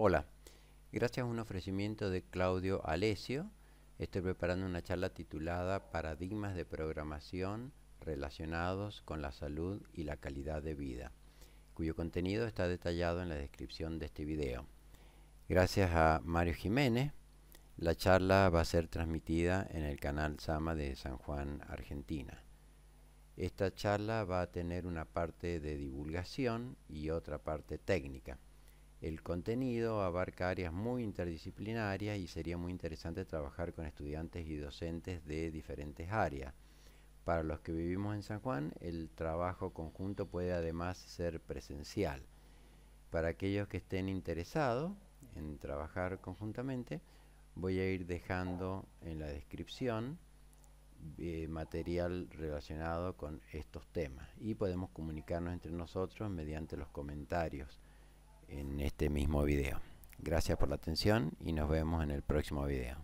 Hola, gracias a un ofrecimiento de Claudio Alesio, estoy preparando una charla titulada Paradigmas de programación relacionados con la salud y la calidad de vida, cuyo contenido está detallado en la descripción de este video. Gracias a Mario Jiménez, la charla va a ser transmitida en el canal Sama de San Juan, Argentina. Esta charla va a tener una parte de divulgación y otra parte técnica. El contenido abarca áreas muy interdisciplinarias y sería muy interesante trabajar con estudiantes y docentes de diferentes áreas. Para los que vivimos en San Juan, el trabajo conjunto puede además ser presencial. Para aquellos que estén interesados en trabajar conjuntamente, voy a ir dejando en la descripción eh, material relacionado con estos temas y podemos comunicarnos entre nosotros mediante los comentarios en este mismo video. Gracias por la atención y nos vemos en el próximo video.